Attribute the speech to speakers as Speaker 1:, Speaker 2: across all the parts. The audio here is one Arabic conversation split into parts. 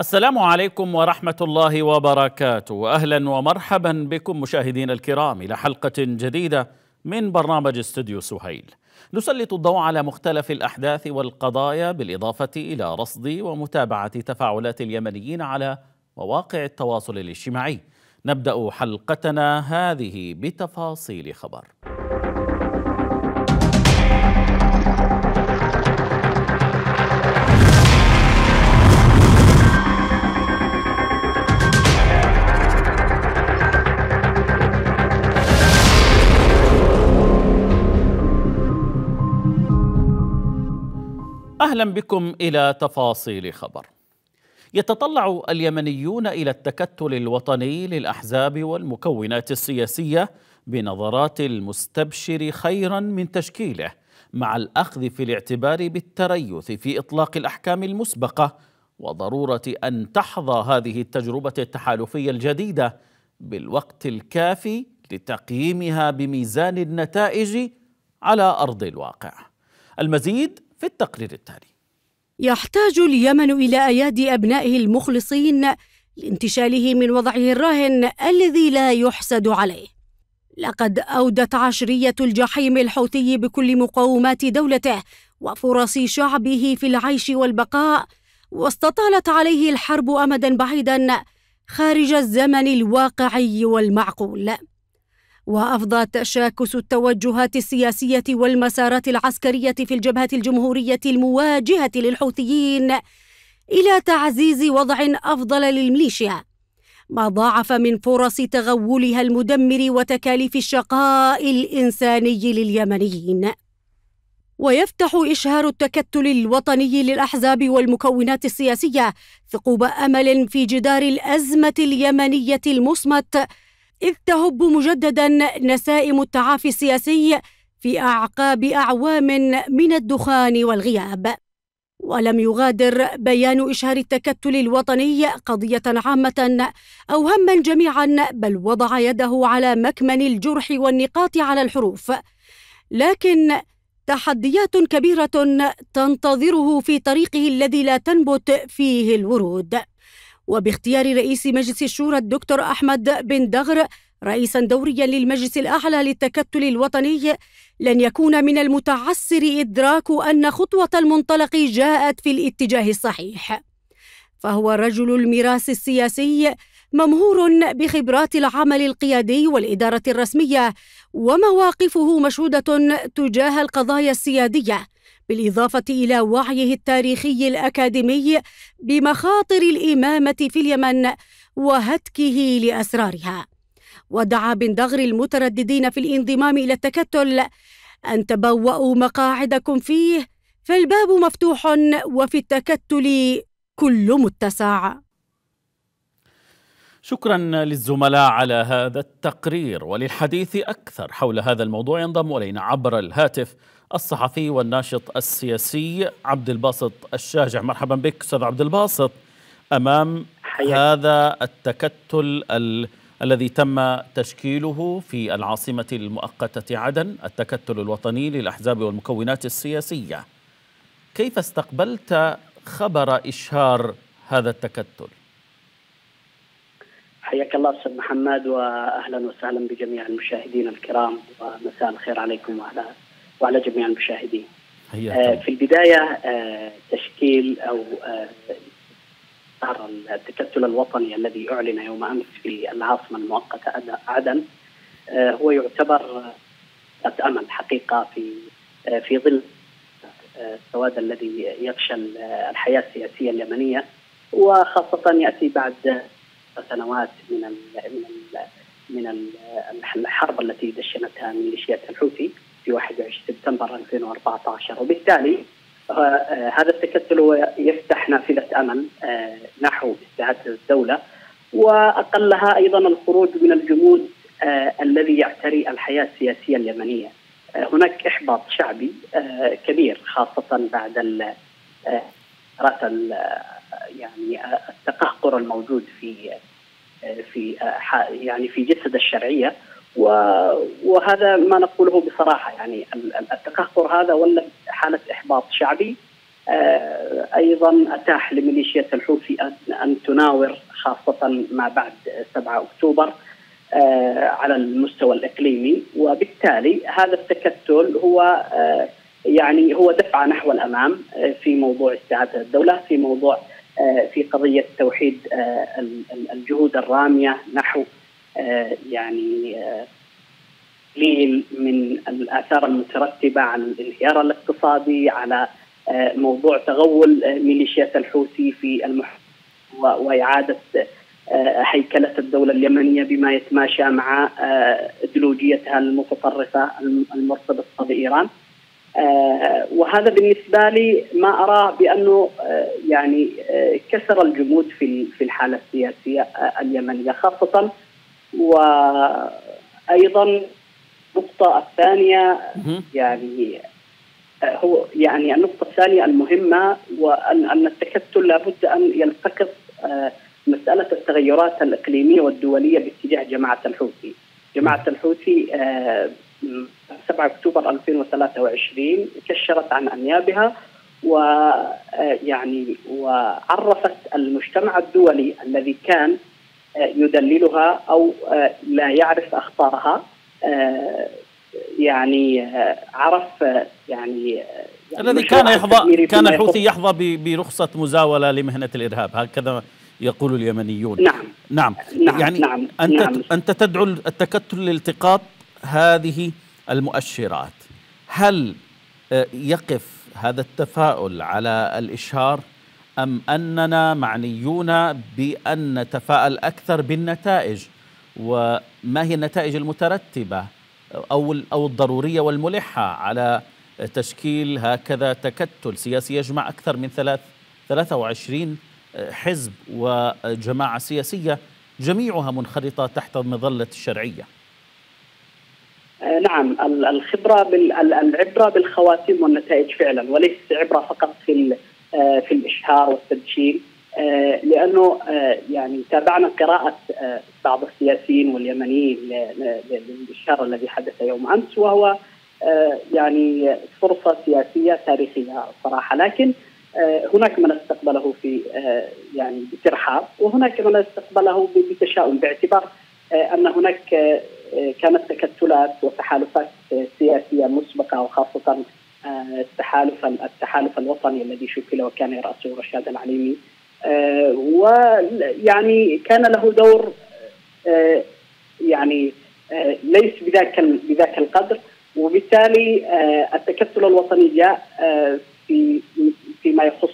Speaker 1: السلام عليكم ورحمة الله وبركاته أهلا ومرحبا بكم مشاهدين الكرام إلى حلقة جديدة من برنامج استوديو سهيل نسلط الضوء على مختلف الأحداث والقضايا بالإضافة إلى رصد ومتابعة تفاعلات اليمنيين على مواقع التواصل الاجتماعي نبدأ حلقتنا هذه بتفاصيل خبر اهلا بكم الى تفاصيل خبر. يتطلع اليمنيون الى التكتل الوطني للاحزاب والمكونات السياسيه بنظرات المستبشر خيرا من تشكيله مع الاخذ في الاعتبار بالتريث في اطلاق الاحكام المسبقه وضروره ان تحظى هذه التجربه التحالفيه الجديده بالوقت الكافي لتقييمها بميزان النتائج على ارض الواقع. المزيد في التقرير التالي
Speaker 2: يحتاج اليمن إلى أيادي أبنائه المخلصين لانتشاله من وضعه الراهن الذي لا يحسد عليه لقد أودت عشرية الجحيم الحوثي بكل مقومات دولته وفرص شعبه في العيش والبقاء واستطالت عليه الحرب أمدا بعيدا خارج الزمن الواقعي والمعقول وافضى تشاكس التوجهات السياسيه والمسارات العسكريه في الجبهه الجمهوريه المواجهه للحوثيين الى تعزيز وضع افضل للميليشيا ما ضاعف من فرص تغولها المدمر وتكاليف الشقاء الانساني لليمنيين ويفتح اشهار التكتل الوطني للاحزاب والمكونات السياسيه ثقوب امل في جدار الازمه اليمنيه المصمت إذ تهب مجددا نسائم التعافي السياسي في أعقاب أعوام من الدخان والغياب ولم يغادر بيان إشهار التكتل الوطني قضية عامة أو هما جميعا بل وضع يده على مكمن الجرح والنقاط على الحروف لكن تحديات كبيرة تنتظره في طريقه الذي لا تنبت فيه الورود وباختيار رئيس مجلس الشورى الدكتور أحمد بن دغر رئيسا دوريا للمجلس الأعلى للتكتل الوطني لن يكون من المتعسر إدراك أن خطوة المنطلق جاءت في الاتجاه الصحيح فهو رجل الميراث السياسي ممهور بخبرات العمل القيادي والإدارة الرسمية ومواقفه مشهودة تجاه القضايا السيادية بالاضافه الى وعيه التاريخي الاكاديمي بمخاطر الامامه في اليمن وهتكه لاسرارها ودعا بن دغر المترددين في الانضمام الى التكتل ان تبوأوا مقاعدكم فيه فالباب مفتوح وفي التكتل كل متسع
Speaker 1: شكرا للزملاء على هذا التقرير وللحديث اكثر حول هذا الموضوع ينضم الينا عبر الهاتف الصحفي والناشط السياسي عبد الباسط الشاجع مرحبا بك استاذ عبد الباسط امام حياتي. هذا التكتل ال... الذي تم تشكيله في العاصمه المؤقته عدن التكتل الوطني للاحزاب والمكونات السياسيه كيف استقبلت خبر اشهار هذا التكتل
Speaker 3: حياك الله استاذ محمد واهلا وسهلا بجميع المشاهدين الكرام ومساء الخير عليكم واهلا وعلى جميع المشاهدين آه، في البداية آه، تشكيل أو آه التكتل الوطني الذي أعلن يوم أمس في العاصمة المؤقتة عدن آه، هو يعتبر أمل حقيقة في في ظل السواد الذي يغشى الحياة السياسية اليمنية وخاصة يأتي بعد سنوات من من من الحرب التي دشنتها ميليشيات الحوثي في 21 سبتمبر 2014 وبالتالي آه، آه، هذا التكتل هو يفتح نافذة أمل آه، نحو استعاده الدولة وأقلها أيضا الخروج من الجمود الذي يعتري الحياة السياسية اليمنية هناك إحباط شعبي كبير خاصة بعد يعني التقهقر الموجود في في يعني في جسد الشرعيه وهذا ما نقوله بصراحه يعني التقهقر هذا ولد حاله احباط شعبي آه، ايضا اتاح لميليشيا الحوثي ان تناور خاصه ما بعد 7 اكتوبر آه، على المستوى الاقليمي وبالتالي هذا التكتل هو آه، يعني هو دفعه نحو الامام في موضوع استعاده الدوله في موضوع في قضيه توحيد الجهود الراميه نحو آه، يعني آه، قليل من الاثار المترتبه على الانهيار الاقتصادي على آه، موضوع تغول ميليشيات الحوثي في المح واعاده هيكله الدوله اليمنيه بما يتماشى مع ايديولوجيتها المتطرفه المرتبطه بايران. وهذا بالنسبه لي ما اراه بانه يعني كسر الجمود في في الحاله السياسيه اليمنيه خاصه وايضا النقطة الثانية يعني آه، هو يعني النقطة الثانية المهمة وأن أن التكتل لابد أن يلتقط آه، مسألة التغيرات الإقليمية والدولية باتجاه جماعة الحوثي. جماعة الحوثي 7 آه، أكتوبر 2023 كشرت عن أنيابها ويعني وعرفت المجتمع الدولي الذي كان آه، يدللها او آه، لا يعرف اخطارها آه، يعني عرف يعني, يعني الذي كان يحظى كان الحوثي
Speaker 1: يحظى برخصه مزاوله لمهنه الارهاب هكذا يقول اليمنيون نعم نعم, نعم يعني نعم انت نعم انت تدعو التكتل لالتقاط هذه المؤشرات هل يقف هذا التفاؤل على الاشهار أم أننا معنيون بأن نتفاءل أكثر بالنتائج وما هي النتائج المترتبة أو أو الضرورية والملحة على تشكيل هكذا تكتل سياسي يجمع أكثر من ثلاث 23 حزب وجماعة سياسية جميعها منخرطة تحت مظلة الشرعية
Speaker 3: آه، نعم الخبرة بال العبره بالخواتيم والنتائج فعلا وليس عبرة فقط في آه، في الاشهار والتبشير آه، لانه آه، يعني تابعنا قراءه بعض السياسيين واليمنيين للاشهار الذي حدث يوم امس وهو يعني فرصه سياسيه تاريخيه صراحه لكن هناك من استقبله في يعني بترحاب وهناك من استقبله بتشاؤم باعتبار ان هناك كانت تكتلات وتحالفات سياسيه مسبقه وخاصه التحالف التحالف الوطني الذي شكل وكان يرأسه رشاد العليمي آه، ويعني كان له دور آه، يعني آه، ليس بذاك بذاك القدر وبالتالي التكتل الوطني جاء في فيما يخص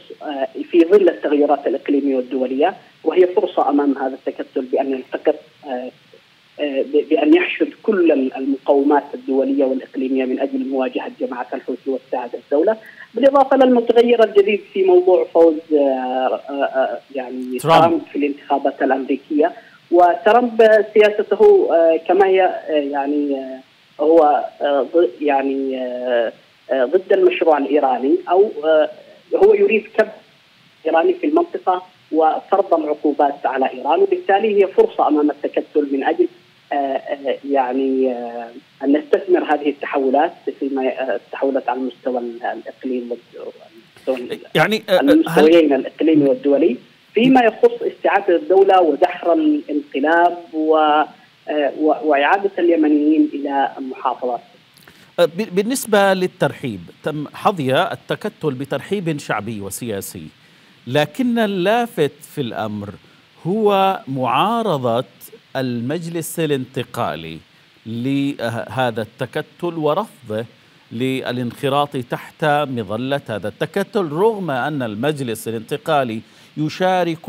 Speaker 3: في ظل التغيرات الاقليميه والدوليه وهي فرصه امام هذا التكتل بان يلتقط بان يحشد كل المقومات الدوليه والاقليميه من اجل مواجهه جماعه الحوثي واتحاد الدوله، بالاضافه للمتغير الجديد في موضوع فوز آه، آه، آه، يعني ترامب في الانتخابات الامريكيه، وترامب سياسته كما هي يعني هو يعني ضد المشروع الايراني او هو يريد كب ايراني في المنطقه وفرض العقوبات على ايران وبالتالي هي فرصه امام التكتل من اجل آه، آه، يعني آه، ان نستثمر هذه التحولات فيما التحولات على المستوى الاقليم يعني المستويين الاقليمي والدولي فيما يخص استعاده الدوله ودحر الانقلاب و واعاده اليمنيين الى محافظات
Speaker 1: بالنسبه للترحيب تم حظي التكتل بترحيب شعبي وسياسي لكن اللافت في الامر هو معارضه المجلس الانتقالي لهذا التكتل ورفضه للانخراط تحت مظلة هذا التكتل رغم أن المجلس الانتقالي يشارك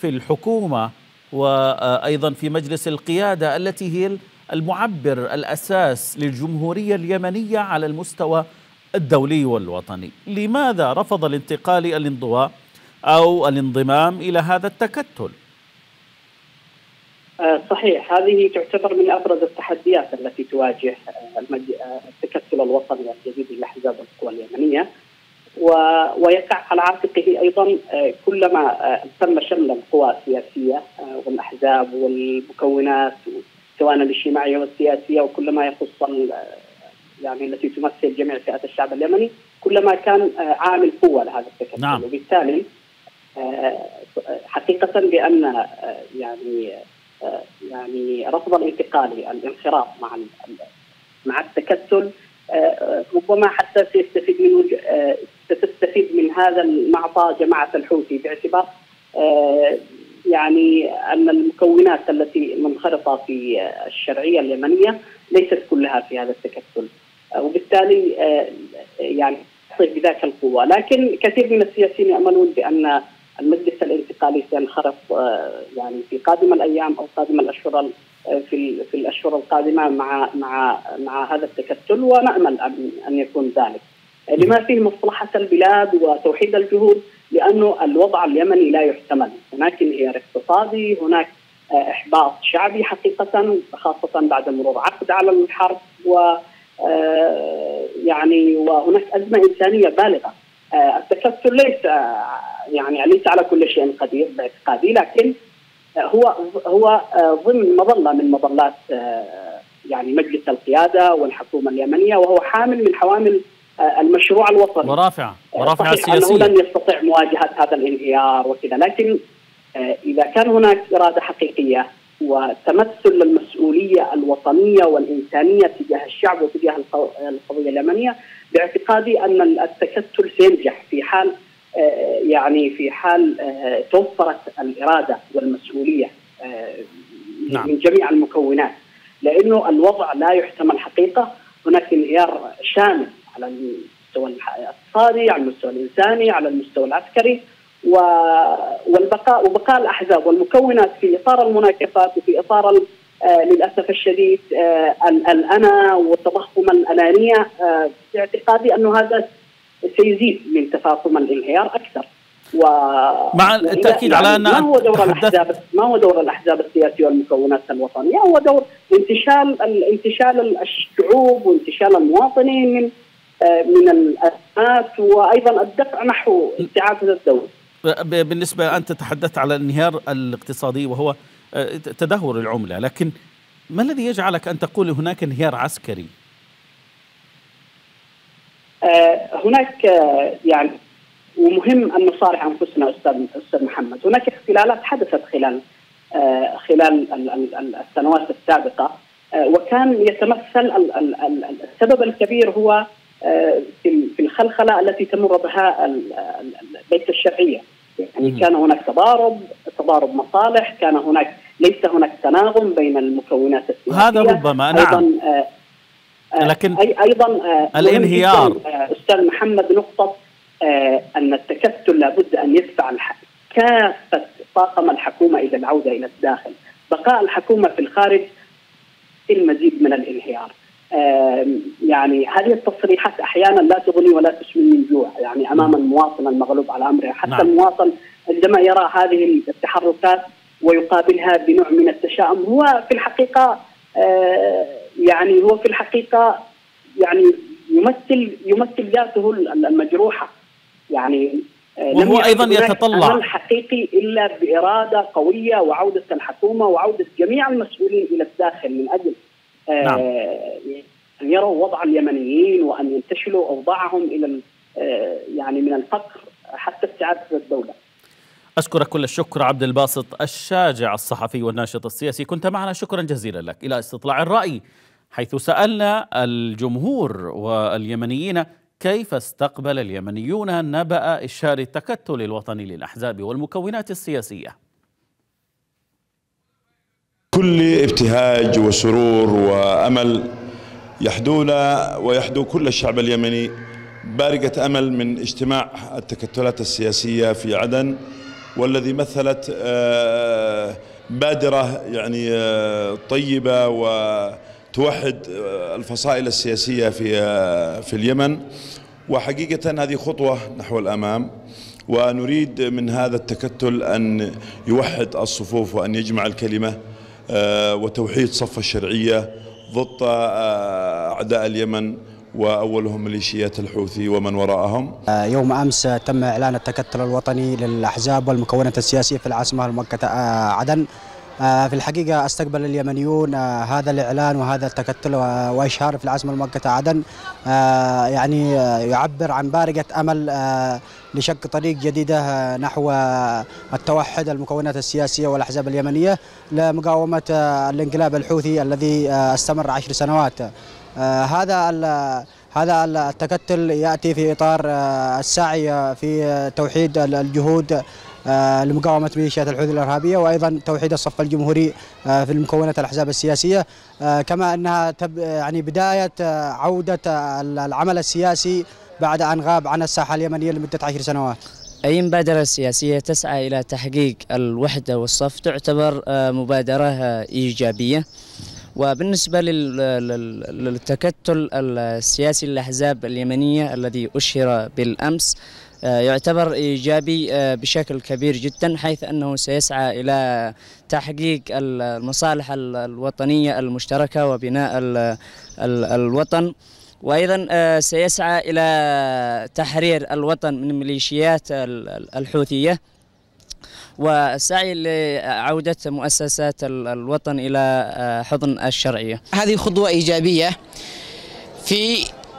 Speaker 1: في الحكومة وأيضا في مجلس القيادة التي هي المعبر الأساس للجمهورية اليمنية على المستوى الدولي والوطني لماذا رفض الانتقالي الانضواء أو الانضمام إلى هذا التكتل؟
Speaker 3: آه، صحيح هذه تعتبر من ابرز التحديات التي تواجه آه، التكتل آه، الوطني الجديد لاحزاب القوى اليمنيه ويقع على عاتقه ايضا كلما تم شمل القوى السياسيه والاحزاب والمكونات سواء الاجتماعيه والسياسيه وكلما يخص يعني التي تمثل جميع فئات الشعب اليمني كلما كان عامل قوه لهذا التكتل نعم. وبالتالي حقيقه بان يعني يعني رفض الانتقالي الانخراط مع مع التكتل آه، ربما حتى سيستفيد من آه، ستستفيد من هذا المعطى جماعه الحوثي باعتبار آه، يعني ان المكونات التي منخرطه في الشرعيه اليمنيه ليست كلها في هذا التكتل وبالتالي يعني بذاك القوه لكن كثير من السياسيين ياملون بان المجلس الانتقالي سينخرط آه، يعني في قادم الايام او قادم الاشهر آه، في في الاشهر القادمه مع مع مع هذا التكتل ونامل ان ان يكون ذلك. آه، لما فيه مصلحه البلاد وتوحيد الجهود لانه الوضع اليمني لا يحتمل، هناك انهيار اقتصادي، هناك احباط شعبي حقيقه خاصه بعد مرور عقد على الحرب و يعني وهناك ازمه انسانيه بالغه التكتل ليس يعني ليس على كل شيء قدير باعتقادي لكن هو هو آه، ضمن مظله من مظلات آه، يعني مجلس القياده والحكومه اليمنيه وهو حامل من حوامل آه، المشروع الوطني
Speaker 1: ورافع ورافع سياسيه لن
Speaker 3: يستطيع مواجهه هذا الانهيار وكذا لكن اذا كان هناك اراده حقيقيه وتمثل للمسؤوليه الوطنيه والانسانيه تجاه الشعب وتجاه القضيه اليمنيه باعتقادي ان التكتل سينجح في حال آه، يعني في حال آه، توفرت الاراده والمسؤوليه آه، نعم. من جميع المكونات لانه الوضع لا يحتمل حقيقه هناك انهيار شامل على المستوى الاقتصادي على المستوى الانساني على المستوى العسكري والبقاء وبقاء الاحزاب والمكونات في اطار المناكفات وفي اطار للاسف الشديد الانا والتضخم الانانيه باعتقادي في اعتقادي انه هذا سيزيد من تفاقم الانهيار اكثر و مع يعني التاكيد على يعني ان ما هو دور الاحزاب ما هو دور الاحزاب السياسيه والمكونات الوطنيه هو دور انتشال انتشال الشعوب وانتشال المواطنين من آه، من الازمات وايضا الدفع نحو استعاده الدوله
Speaker 1: بالنسبه انت تحدثت على الانهيار الاقتصادي وهو آه، تدهور العمله لكن ما الذي يجعلك ان تقول هناك انهيار عسكري
Speaker 3: آه، هناك آه، يعني ومهم ان نصارح انفسنا استاذ استاذ محمد، هناك اختلالات حدثت خلال آه، خلال السنوات السابقه وكان يتمثل السبب الكبير هو في الخلخله التي تمر بها بيت الشرعيه يعني كان هناك تضارب تضارب مصالح كان هناك ليس هناك تناغم بين المكونات السياسيه هذا ربما نعم آه، لكن أي ايضا آه، الانهيار آه، استاذ محمد نقطه ان التكتل لابد ان يدفع كافه طاقم الحكومه الى العوده الى الداخل بقاء الحكومه في الخارج المزيد من الانهيار يعني هذه التصريحات احيانا لا تغني ولا تشمل من جوع يعني امام نعم. المواطن المغلوب على امره حتى نعم. المواطن عندما يرى هذه التحركات ويقابلها بنوع من التشاؤم هو في الحقيقه يعني هو في الحقيقه يعني يمثل يمثل ذاته المجروحه يعني آه، وهو ايضا يتطلع عمل حقيقي الا باراده قويه وعوده الحكومه وعوده جميع المسؤولين الى الداخل من اجل آه، نعم. ان يروا وضع اليمنيين وان ينتشلوا اوضاعهم الى آه، يعني من الفقر حتى استعاده الدوله.
Speaker 1: اشكرك كل الشكر عبد الباسط الشاجع الصحفي والناشط السياسي كنت معنا شكرا جزيلا لك الى استطلاع الراي حيث سالنا الجمهور واليمنيين كيف استقبل اليمنيون نبأ إشهار التكتل الوطني للأحزاب والمكونات السياسية
Speaker 3: كل ابتهاج وسرور وأمل يحدونا ويحدو كل الشعب اليمني بارقة أمل من اجتماع التكتلات السياسية في عدن والذي مثلت آه، بادرة يعني آه، طيبة و توحد آه، الفصائل السياسية في آه، في اليمن وحقيقة هذه خطوة نحو الأمام ونريد من هذا التكتل أن يوحد الصفوف وأن يجمع الكلمة آه، وتوحيد صف الشرعية ضد أعداء اليمن وأولهم ميليشيات الحوثي ومن وراءهم
Speaker 4: يوم أمس تم إعلان التكتل الوطني للأحزاب والمكونات السياسية في العاصمة المؤقتة عدن آه، في الحقيقة استقبل اليمنيون آه، هذا الإعلان وهذا التكتل وإشهار في العاصمة المؤقتة آه، عدن يعني يعبر عن بارقة أمل لشق طريق جديدة نحو التوحد المكونات السياسية والأحزاب اليمنية لمقاومة الانقلاب الحوثي الذي استمر عشر سنوات هذا هذا التكتل ياتي في اطار السعي في توحيد الجهود آه، لمقاومه ميليشيات الحوثي الارهابيه وايضا توحيد الصف الجمهوري آه، في المكونات الاحزاب السياسيه آه، كما انها يعني بدايه عوده العمل السياسي بعد ان غاب عن الساحه اليمنيه لمده عشر سنوات. أي مبادرة سياسية تسعى إلى تحقيق
Speaker 5: الوحدة والصف تعتبر مبادرة إيجابية وبالنسبة للتكتل السياسي للأحزاب اليمنية الذي أشهر بالأمس آه، يعتبر إيجابي آه، بشكل كبير جدا حيث أنه سيسعى إلى تحقيق المصالح الوطنية المشتركة وبناء الوطن وايضا آه، سيسعى الى تحرير الوطن من ميليشيات الحوثيه وسعي لعودة مؤسسات الوطن إلى حضن الشرعية هذه
Speaker 3: خطوة إيجابية في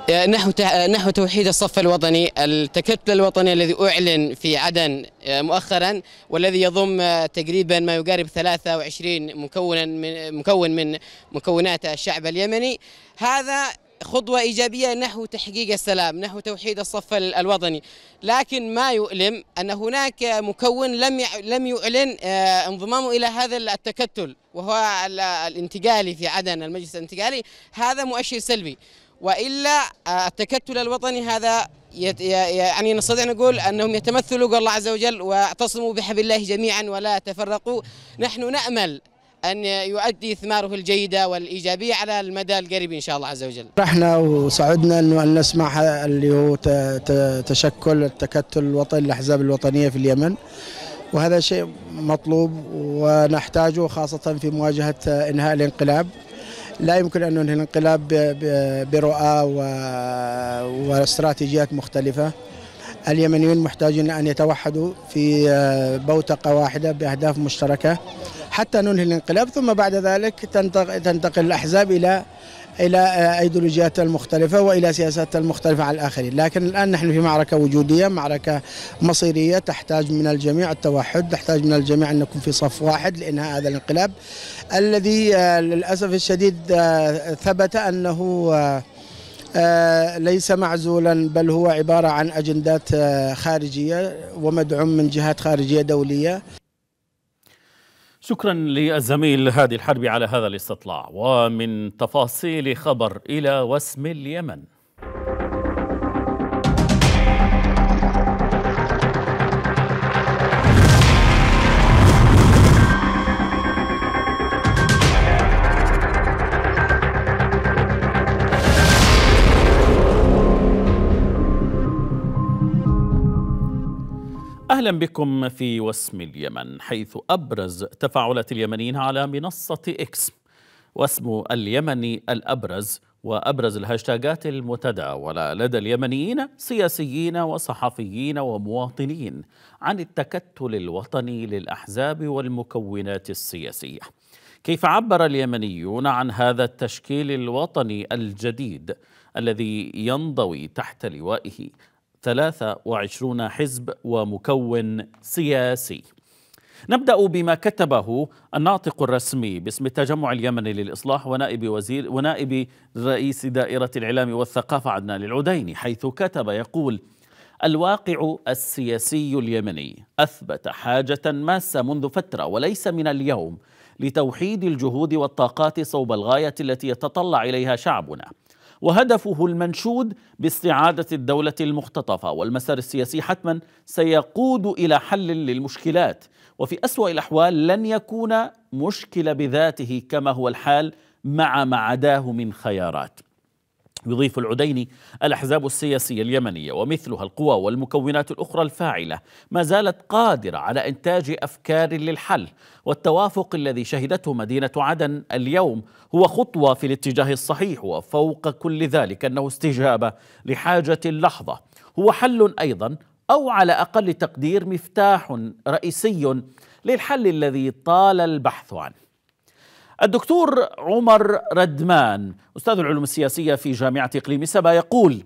Speaker 3: آه، نحو آه، نحو توحيد الصف الوطني التكتل الوطني الذي أعلن في عدن آه، مؤخرا والذي يضم تقريبا ما يقارب 23 مكونا من مكون من مكونات الشعب اليمني هذا خطوة إيجابية نحو تحقيق السلام نحو توحيد الصف الوطني لكن ما يؤلم أن هناك مكون لم لم يعلن انضمامه إلى هذا التكتل وهو الانتقالي في عدن المجلس الانتقالي هذا مؤشر سلبي والا التكتل آه، الوطني هذا يعني نستطيع نقول انهم يتمثلوا بالله الله عز وجل واعتصموا بحبل الله جميعا ولا تفرقوا نحن نامل ان يؤدي ثماره الجيده والايجابيه على المدى القريب ان شاء الله عز وجل.
Speaker 4: رحنا وسعدنا انه ان نسمع اللي هو تشكل التكتل الوطني الاحزاب الوطنيه في اليمن وهذا شيء مطلوب ونحتاجه خاصه في مواجهه انهاء الانقلاب. لا يمكن أن ننهي الانقلاب برؤى واستراتيجيات مختلفة اليمنيون محتاجون أن يتوحدوا في آه، بوتقة واحدة بأهداف مشتركة حتى ننهي الانقلاب ثم بعد ذلك تنتقل الأحزاب إلى إلى آه، أيديولوجيات المختلفة وإلى سياسات المختلفة على الآخرين لكن الآن نحن في معركة وجودية معركة مصيرية تحتاج من الجميع التوحد تحتاج من الجميع أن نكون في صف واحد لإنهاء هذا الانقلاب الذي آه، للأسف الشديد آه، ثبت أنه ليس معزولا بل هو عبارة عن أجندات خارجية ومدعوم من جهات خارجية دولية
Speaker 1: شكرا للزميل هادي الحربي على هذا الاستطلاع ومن تفاصيل خبر إلى وسم اليمن أهلا بكم في وسم اليمن حيث أبرز تفاعلات اليمنيين على منصة إكس واسم اليمني الأبرز وأبرز الهاشتاجات المتداولة لدى اليمنيين سياسيين وصحفيين ومواطنين عن التكتل الوطني للأحزاب والمكونات السياسية كيف عبر اليمنيون عن هذا التشكيل الوطني الجديد الذي ينضوي تحت لوائه 23 حزب ومكون سياسي نبدأ بما كتبه الناطق الرسمي باسم التجمع اليمني للإصلاح ونائب وزير ونائب رئيس دائرة الإعلام والثقافة عدنان العديني حيث كتب يقول: الواقع السياسي اليمني أثبت حاجة ماسة منذ فترة وليس من اليوم لتوحيد الجهود والطاقات صوب الغاية التي يتطلع إليها شعبنا وهدفه المنشود باستعادة الدولة المختطفة والمسار السياسي حتما سيقود إلى حل للمشكلات وفي أسوأ الأحوال لن يكون مشكلة بذاته كما هو الحال مع ما عداه من خيارات يضيف العديني الأحزاب السياسية اليمنية ومثلها القوى والمكونات الأخرى الفاعلة ما زالت قادرة على إنتاج أفكار للحل والتوافق الذي شهدته مدينة عدن اليوم هو خطوة في الاتجاه الصحيح وفوق كل ذلك أنه استجابة لحاجة اللحظة هو حل أيضا أو على أقل تقدير مفتاح رئيسي للحل الذي طال البحث عنه الدكتور عمر ردمان أستاذ العلوم السياسية في جامعة إقليم سبا يقول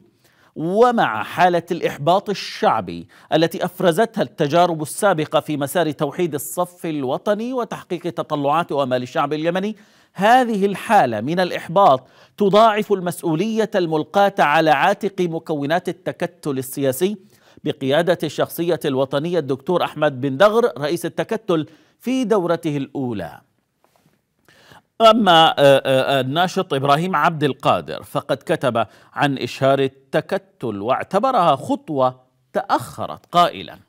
Speaker 1: ومع حالة الإحباط الشعبي التي أفرزتها التجارب السابقة في مسار توحيد الصف الوطني وتحقيق تطلعات وأمال الشعب اليمني هذه الحالة من الإحباط تضاعف المسؤولية الملقاة على عاتق مكونات التكتل السياسي بقيادة الشخصية الوطنية الدكتور أحمد بن دغر رئيس التكتل في دورته الأولى أما آه، آه، الناشط إبراهيم عبد القادر فقد كتب عن إشهار التكتل واعتبرها خطوة تأخرت قائلا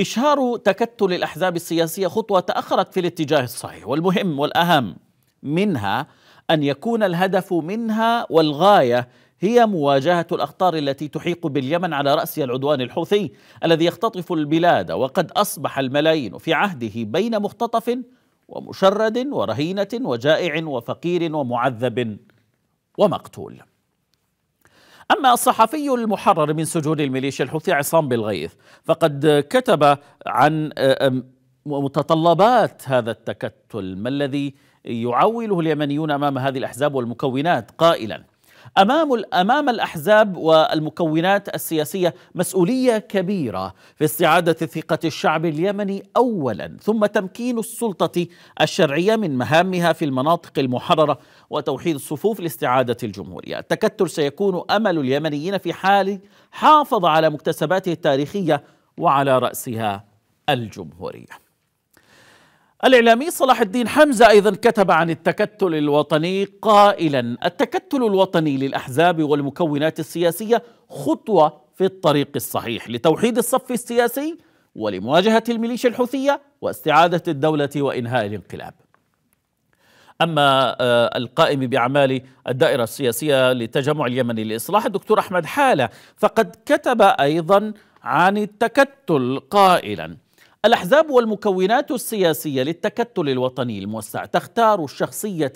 Speaker 1: إشهار تكتل الأحزاب السياسية خطوة تأخرت في الاتجاه الصحيح والمهم والأهم منها أن يكون الهدف منها والغاية هي مواجهة الأخطار التي تحيق باليمن على رأسها العدوان الحوثي الذي يختطف البلاد وقد أصبح الملايين في عهده بين مختطف ومشرد ورهينه وجائع وفقير ومعذب ومقتول أما الصحفي المحرر من سجون الميليشيا الحوثي عصام بالغيث فقد كتب عن آه، متطلبات هذا التكتل ما الذي يعوله اليمنيون أمام هذه الأحزاب والمكونات قائلاً امام امام الاحزاب والمكونات السياسيه مسؤوليه كبيره في استعاده ثقه الشعب اليمني اولا ثم تمكين السلطه الشرعيه من مهامها في المناطق المحرره وتوحيد الصفوف لاستعاده الجمهوريه. التكتل سيكون امل اليمنيين في حال حافظ على مكتسباته التاريخيه وعلى راسها الجمهوريه. الإعلامي صلاح الدين حمزة أيضا كتب عن التكتل الوطني قائلا التكتل الوطني للأحزاب والمكونات السياسية خطوة في الطريق الصحيح لتوحيد الصف السياسي ولمواجهة الميليشيا الحوثية واستعادة الدولة وإنهاء الانقلاب أما آه، القائم بأعمال الدائرة السياسية للتجمع اليمني للإصلاح الدكتور أحمد حالة فقد كتب أيضا عن التكتل قائلا الأحزاب والمكونات السياسية للتكتل الوطني الموسع تختار الشخصية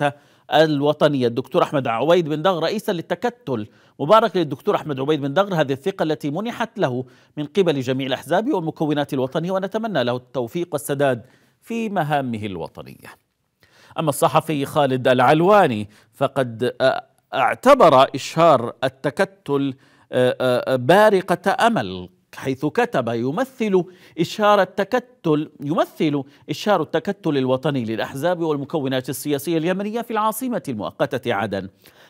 Speaker 1: الوطنية الدكتور أحمد عبيد بن دغ رئيسا للتكتل مبارك للدكتور أحمد عبيد بن دغر هذه الثقة التي منحت له من قبل جميع الأحزاب والمكونات الوطنية ونتمنى له التوفيق والسداد في مهامه الوطنية أما الصحفي خالد العلواني فقد اعتبر إشهار التكتل بارقة أمل حيث كتب يمثل إشهار التكتل يمثل إشهار التكتل الوطني للأحزاب والمكونات السياسية اليمنية في العاصمة المؤقتة عدن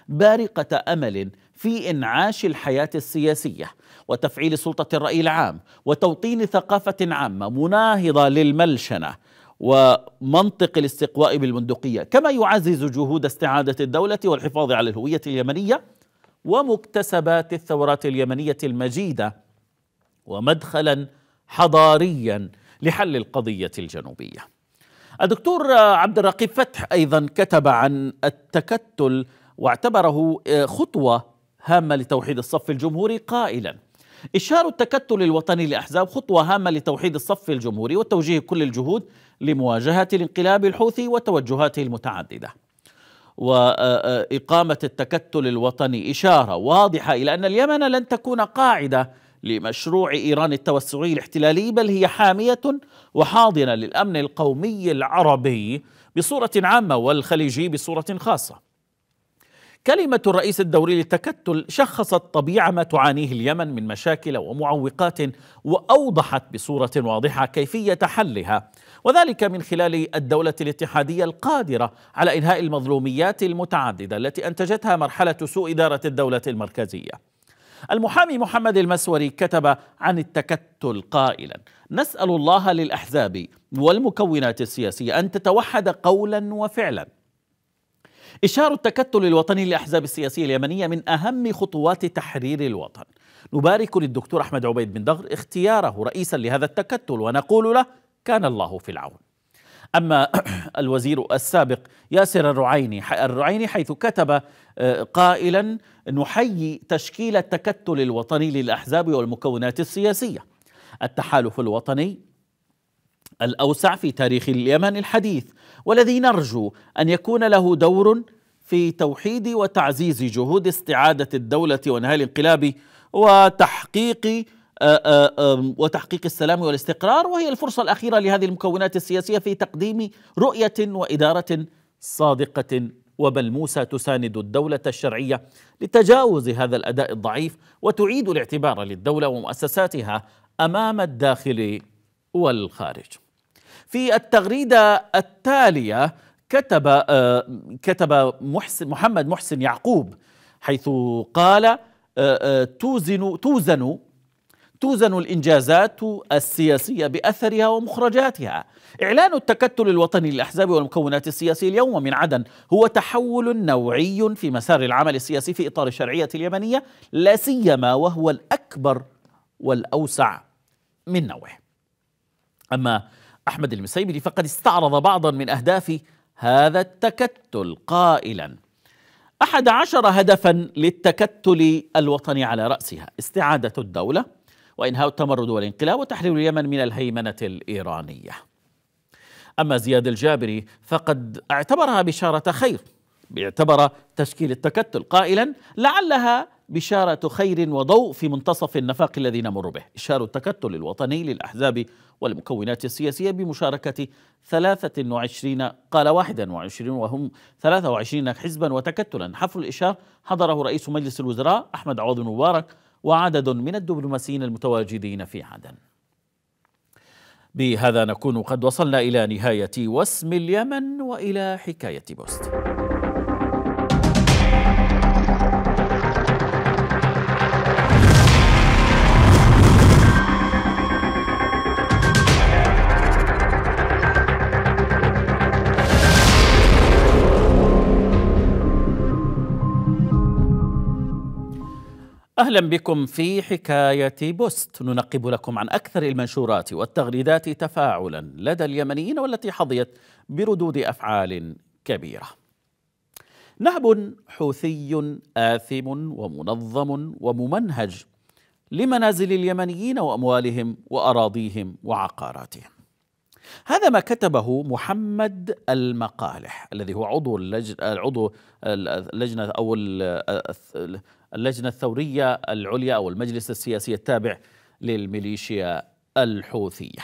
Speaker 1: بارقة أمل في إنعاش الحياة السياسية وتفعيل سلطة الرأي العام وتوطين ثقافة عامة مناهضة للملشنة ومنطق الاستقواء بالبندقية كما يعزز جهود استعادة الدولة والحفاظ على الهوية اليمنية ومكتسبات الثورات اليمنية المجيدة ومدخلا حضاريا لحل القضيه الجنوبيه. الدكتور عبد الرقيب فتح ايضا كتب عن التكتل واعتبره آه، خطوه هامه لتوحيد الصف الجمهوري قائلا: إشهار التكتل الوطني لأحزاب خطوة هامة لتوحيد الصف الجمهوري وتوجيه كل الجهود لمواجهة الانقلاب الحوثي وتوجهاته المتعددة وإقامة التكتل الوطني إشارة واضحة إلى أن اليمن لن تكون قاعدة لمشروع إيران التوسعي الاحتلالي بل هي حامية وحاضنة للأمن القومي العربي بصورة عامة والخليجي بصورة خاصة كلمة الرئيس الدوري للتكتل شخصت طبيعة ما تعانيه اليمن من مشاكل ومعوقات وأوضحت بصورة واضحة كيفية حلها وذلك من خلال الدولة الاتحادية القادرة على إنهاء المظلوميات المتعددة التي أنتجتها مرحلة سوء إدارة الدولة المركزية المحامي محمد المسوري كتب عن التكتل قائلا نسأل الله للأحزاب والمكونات السياسية أن تتوحد قولا وفعلا إشهار التكتل الوطني للأحزاب السياسية اليمنية من أهم خطوات تحرير الوطن نبارك للدكتور أحمد عبيد بن دغر اختياره رئيسا لهذا التكتل ونقول له كان الله في العون أما الوزير السابق ياسر الرعيني الرعيني حيث كتب آه، قائلا نحيي تشكيل التكتل الوطني للأحزاب والمكونات السياسية التحالف الوطني الأوسع في تاريخ اليمن الحديث والذي نرجو أن يكون له دور في توحيد وتعزيز جهود استعادة الدولة وانهاء الانقلاب وتحقيق آه، آه، وتحقيق السلام والاستقرار وهي الفرصة الأخيرة لهذه المكونات السياسية في تقديم رؤية وإدارة صادقة وملموسة تساند الدولة الشرعية لتجاوز هذا الأداء الضعيف وتعيد الاعتبار للدولة ومؤسساتها أمام الداخل والخارج. في التغريدة التالية كتب آه، كتب محسن محمد محسن يعقوب حيث قال توزن توزن توزن الانجازات السياسيه باثرها ومخرجاتها. اعلان التكتل الوطني للاحزاب والمكونات السياسيه اليوم من عدن هو تحول نوعي في مسار العمل السياسي في اطار الشرعيه اليمنيه لا سيما وهو الاكبر والاوسع من نوعه. اما احمد المسيبلي فقد استعرض بعضا من اهداف هذا التكتل قائلا: أحد عشر هدفا للتكتل الوطني على رأسها استعادة الدولة وإنهاء التمرد والانقلاب وتحرير اليمن من الهيمنة الإيرانية أما زياد الجابري فقد اعتبرها بشارة خير اعتبر تشكيل التكتل قائلا لعلها بشارة خير وضوء في منتصف النفاق الذي نمر به إشهار التكتل الوطني للأحزاب والمكونات السياسية بمشاركة 23 قال 21 وهم 23 حزبا وتكتلا حفل الإشهار حضره رئيس مجلس الوزراء أحمد عوض مبارك وعدد من الدبلوماسيين المتواجدين في عدن بهذا نكون قد وصلنا إلى نهاية واسم اليمن وإلى حكاية بوست أهلا بكم في حكاية بوست ننقب لكم عن أكثر المنشورات والتغريدات تفاعلا لدى اليمنيين والتي حظيت بردود أفعال كبيرة نهب حوثي آثم ومنظم وممنهج لمنازل اليمنيين وأموالهم وأراضيهم وعقاراتهم هذا ما كتبه محمد المقالح الذي هو عضو اللجنة عضو اللجنة أو اللجنة الثورية العليا أو المجلس السياسي التابع للميليشيا الحوثية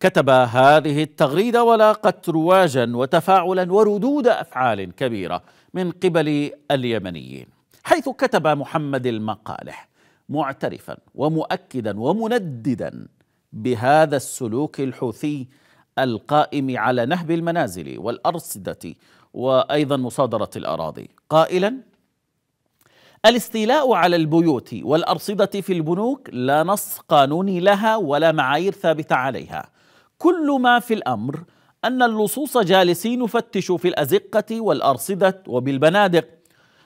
Speaker 1: كتب هذه التغريدة ولاقت رواجا وتفاعلا وردود أفعال كبيرة من قبل اليمنيين حيث كتب محمد المقالح معترفا ومؤكدا ومنددا بهذا السلوك الحوثي القائم على نهب المنازل والارصده وايضا مصادره الاراضي قائلا الاستيلاء على البيوت والأرصدة في البنوك لا نص قانوني لها ولا معايير ثابتة عليها كل ما في الأمر أن اللصوص جالسين يفتشوا في الأزقة والأرصدة وبالبنادق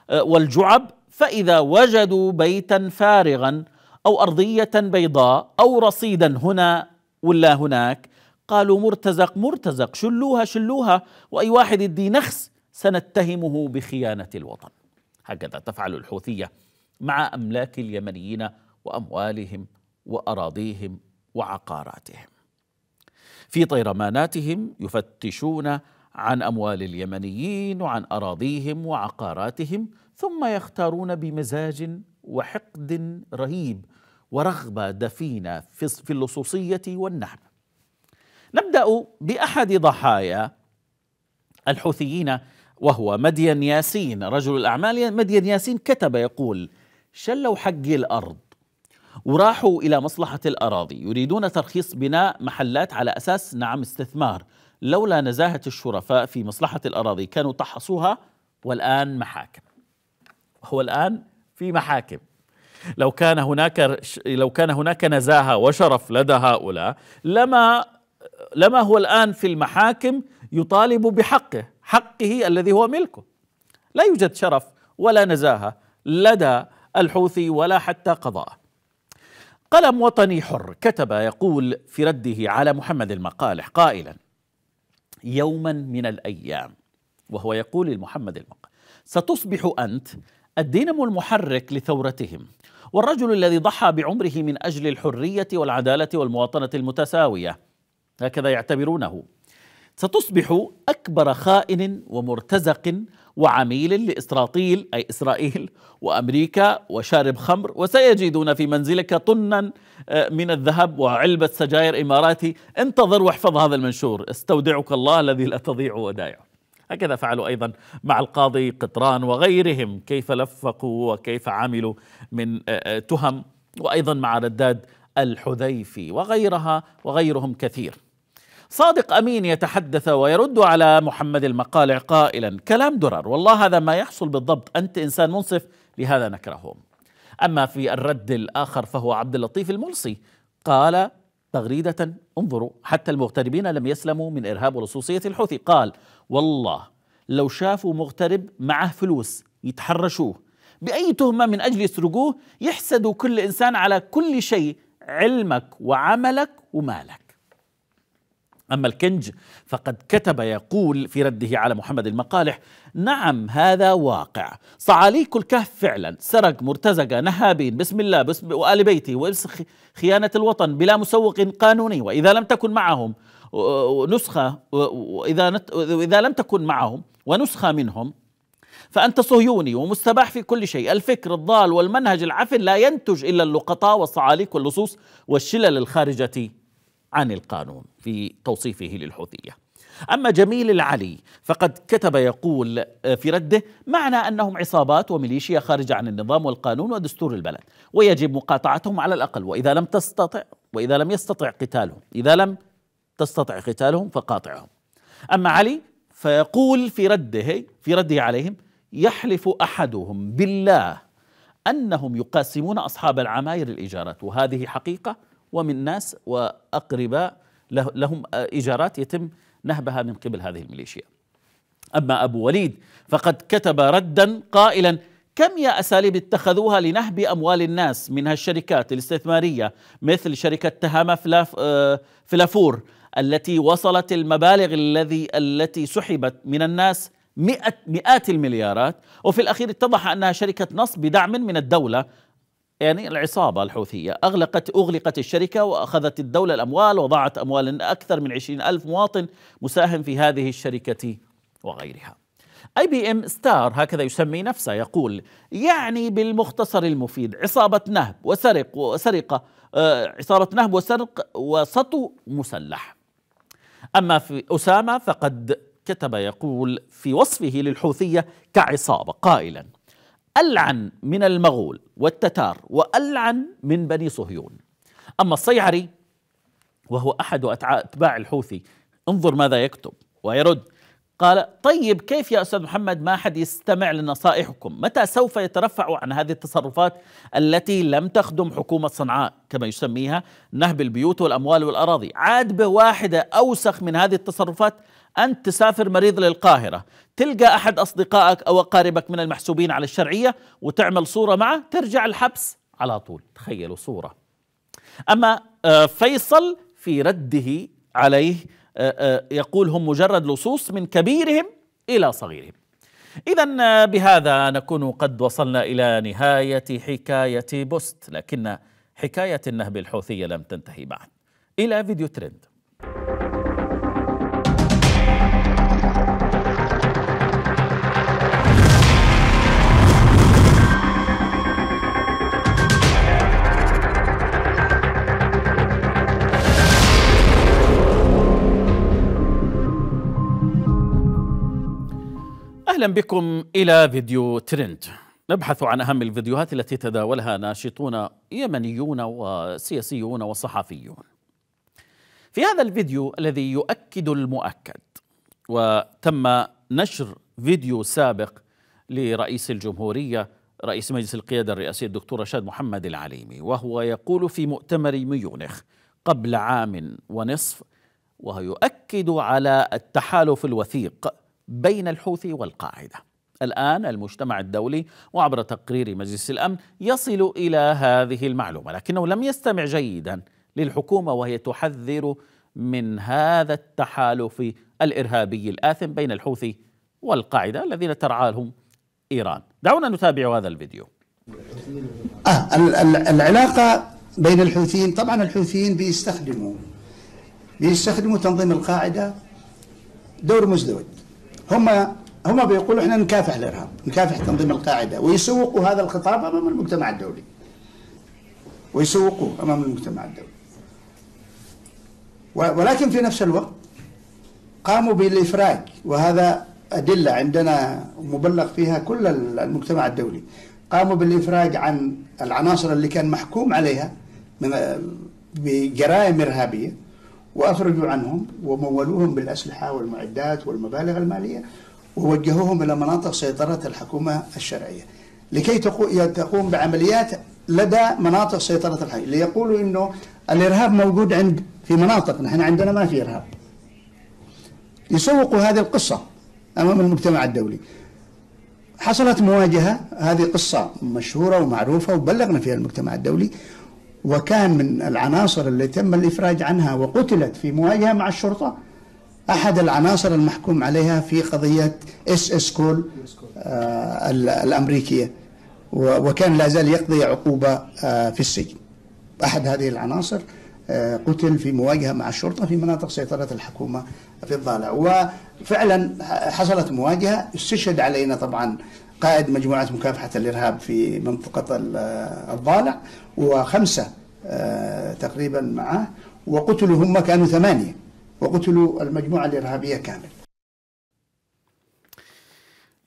Speaker 1: آه، والجعب فإذا وجدوا بيتا فارغا أو أرضية بيضاء أو رصيدا هنا ولا هناك قالوا مرتزق مرتزق شلوها شلوها وأي واحد يدي نخس سنتهمه بخيانة الوطن هكذا تفعل الحوثية مع أملاك اليمنيين وأموالهم وأراضيهم وعقاراتهم في طيرماناتهم يفتشون عن اموال اليمنيين وعن اراضيهم وعقاراتهم ثم يختارون بمزاج وحقد رهيب ورغبه دفينه في اللصوصيه والنحب. نبدا باحد ضحايا الحوثيين وهو مدين ياسين رجل الأعمال مدين ياسين كتب يقول شلوا حق الأرض وراحوا إلى مصلحة الأراضي يريدون ترخيص بناء محلات على أساس نعم استثمار لولا نزاهة الشرفاء في مصلحة الأراضي كانوا طحصوها والآن محاكم هو الآن في محاكم لو كان هناك لو كان هناك نزاهة وشرف لدى هؤلاء لما لما هو الآن في المحاكم يطالب بحقه حقه الذي هو ملكه لا يوجد شرف ولا نزاهه لدى الحوثي ولا حتى قضاءه قلم وطني حر كتب يقول في رده على محمد المقالح قائلا يوما من الايام وهو يقول لمحمد المقالح ستصبح انت الدينامو المحرك لثورتهم والرجل الذي ضحى بعمره من اجل الحريه والعداله والمواطنه المتساويه هكذا يعتبرونه ستصبح أكبر خائن ومرتزق وعميل لإسرائيل أي إسرائيل وأمريكا وشارب خمر وسيجدون في منزلك طنا آه، من الذهب وعلبة سجاير إماراتي انتظر واحفظ هذا المنشور استودعك الله الذي لا تضيع ودائعه هكذا فعلوا ايضا مع القاضي قطران وغيرهم كيف لفقوا وكيف عملوا من آه، آه، تهم وايضا مع رداد الحذيفي وغيرها وغيرهم كثير صادق أمين يتحدث ويرد على محمد المقالع قائلا كلام درر والله هذا ما يحصل بالضبط أنت إنسان منصف لهذا نكرهه أما في الرد الآخر فهو عبد اللطيف الملصي قال تغريدة انظروا حتى المغتربين لم يسلموا من إرهاب ولصوصية الحوثي قال والله لو شافوا مغترب معه فلوس يتحرشوه بأي تهمة من أجل يسرقوه يحسدوا كل إنسان على كل شيء علمك وعملك ومالك أما الكنج فقد كتب يقول في رده على محمد المقالح نعم هذا واقع صعاليك الكهف فعلا سرق مرتزقة نهابين بسم الله بسم وآل بيته وإبس خيانة الوطن بلا مسوق قانوني وإذا لم تكن معهم نسخة وإذا, وإذا لم تكن معهم ونسخة منهم فأنت صهيوني ومستباح في كل شيء الفكر الضال والمنهج العفن لا ينتج إلا اللقطاء والصعاليك واللصوص والشلل الخارجة عن القانون في توصيفه للحوثيه. أما جميل العلي فقد كتب يقول آه، في رده معنى أنهم عصابات وميليشيا خارجة عن النظام والقانون ودستور البلد ويجب مقاطعتهم على الأقل وإذا لم تستطع وإذا لم يستطع قتالهم إذا لم تستطع قتالهم فقاطعهم أما علي فيقول في رده في رده عليهم يحلف أحدهم بالله أنهم يقاسمون أصحاب العماير الإيجارات وهذه حقيقة ومن ناس وأقرباء لهم إيجارات يتم نهبها من قبل هذه الميليشيا أما أبو وليد فقد كتب ردا قائلا كم يا أساليب اتخذوها لنهب أموال الناس منها الشركات الاستثمارية مثل شركة تهامة فلافور التي وصلت المبالغ الذي التي سحبت من الناس مئة مئات المليارات وفي الأخير اتضح أنها شركة نصب بدعم من الدولة يعني العصابة الحوثية أغلقت أغلقت الشركة وأخذت الدولة الأموال وضاعت أموال أكثر من 20 ألف مواطن مساهم في هذه الشركة وغيرها اي بي ام ستار هكذا يسمي نفسه يقول يعني بالمختصر المفيد عصابة نهب وسرق وسرقة آه، عصابة نهب وسرق وسطو مسلح أما في أسامة فقد كتب يقول في وصفه للحوثية كعصابة قائلا ألعن من المغول والتتار وألعن من بني صهيون أما الصيعري وهو أحد أتباع الحوثي انظر ماذا يكتب ويرد قال طيب كيف يا أستاذ محمد ما حد يستمع لنصائحكم متى سوف يترفع عن هذه التصرفات التي لم تخدم حكومة صنعاء كما يسميها نهب البيوت والأموال والأراضي عاد بواحدة أوسخ من هذه التصرفات أنت تسافر مريض للقاهرة تلقى أحد أصدقائك أو أقاربك من المحسوبين على الشرعية وتعمل صورة معه ترجع الحبس على طول تخيلوا صورة أما آه، فيصل في رده عليه آه، آه، يقول هم مجرد لصوص من كبيرهم إلى صغيرهم إذا بهذا نكون قد وصلنا إلى نهاية حكاية بوست لكن حكاية النهب الحوثية لم تنتهي بعد إلى فيديو ترند اهلا بكم الى فيديو ترند نبحث عن اهم الفيديوهات التي تداولها ناشطون يمنيون وسياسيون وصحفيون في هذا الفيديو الذي يؤكد المؤكد وتم نشر فيديو سابق لرئيس الجمهوريه رئيس مجلس القياده الرئاسي الدكتور رشاد محمد العليمي وهو يقول في مؤتمر ميونخ قبل عام ونصف وهو يؤكد على التحالف الوثيق بين الحوثي والقاعده. الان المجتمع الدولي وعبر تقرير مجلس الامن يصل الى هذه المعلومه، لكنه لم يستمع جيدا للحكومه وهي تحذر من هذا التحالف الارهابي الاثم بين الحوثي والقاعده الذين ترعاهم ايران. دعونا نتابع هذا الفيديو.
Speaker 5: آه العلاقه بين الحوثيين طبعا الحوثيين بيستخدموا بيستخدموا تنظيم القاعده دور مزدوج هم هم بيقولوا احنا نكافح الارهاب، نكافح تنظيم القاعده ويسوقوا هذا الخطاب امام المجتمع الدولي. ويسوقوه امام المجتمع الدولي. ولكن في نفس الوقت قاموا بالافراج وهذا ادله عندنا مبلغ فيها كل المجتمع الدولي. قاموا بالافراج عن العناصر اللي كان محكوم عليها من بجرائم ارهابيه وأفرجوا عنهم ومولوهم بالأسلحة والمعدات والمبالغ المالية ووجهوهم إلى مناطق سيطرة الحكومة الشرعية لكي تقوم بعمليات لدى مناطق سيطرة الحكومة ليقولوا أنه الإرهاب موجود عند في مناطق نحن عندنا ما في إرهاب يسوقوا هذه القصة أمام المجتمع الدولي حصلت مواجهة هذه قصة مشهورة ومعروفة وبلغنا فيها المجتمع الدولي وكان من العناصر التي تم الإفراج عنها وقتلت في مواجهة مع الشرطة أحد العناصر المحكوم عليها في قضية اس اس كول آه الأمريكية وكان لا زال يقضي عقوبة آه في السجن أحد هذه العناصر آه قتل في مواجهة مع الشرطة في مناطق سيطرة الحكومة في الضالع وفعلا حصلت مواجهة استشهد علينا طبعا قائد مجموعة مكافحة الإرهاب في منطقة الضالع وخمسة آه، تقريبا معه وقتلوا هم كانوا ثمانية وقتلوا المجموعة الإرهابية كامل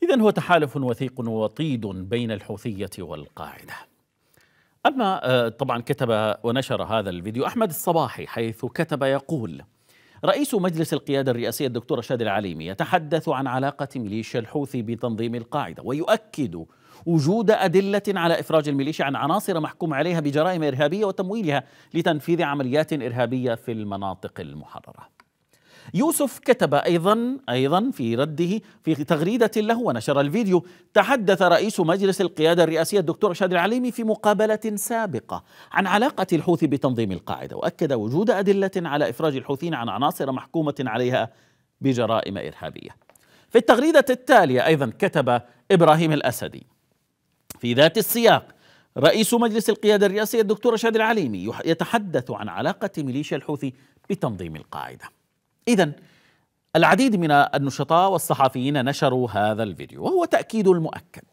Speaker 1: إذا هو تحالف وثيق وطيد بين الحوثية والقاعدة أما آه، طبعا كتب ونشر هذا الفيديو أحمد الصباحي حيث كتب يقول رئيس مجلس القيادة الرئاسية الدكتور رشاد العليمي يتحدث عن علاقة ميليشيا الحوثي بتنظيم القاعدة ويؤكد وجود أدلة على إفراج الميليشيا عن عناصر محكوم عليها بجرائم إرهابية وتمويلها لتنفيذ عمليات إرهابية في المناطق المحررة يوسف كتب ايضا ايضا في رده في تغريده له ونشر الفيديو تحدث رئيس مجلس القياده الرئاسيه الدكتور رشاد العليمي في مقابله سابقه عن علاقه الحوثي بتنظيم القاعده واكد وجود ادله على افراج الحوثيين عن عناصر محكومه عليها بجرائم ارهابيه. في التغريده التاليه ايضا كتب ابراهيم الاسدي في ذات السياق رئيس مجلس القيادة الرئاسية الدكتور رشاد العليمي يتحدث عن علاقة ميليشيا الحوثي بتنظيم القاعدة إذا العديد من النشطاء والصحفيين نشروا هذا الفيديو وهو تأكيد المؤكد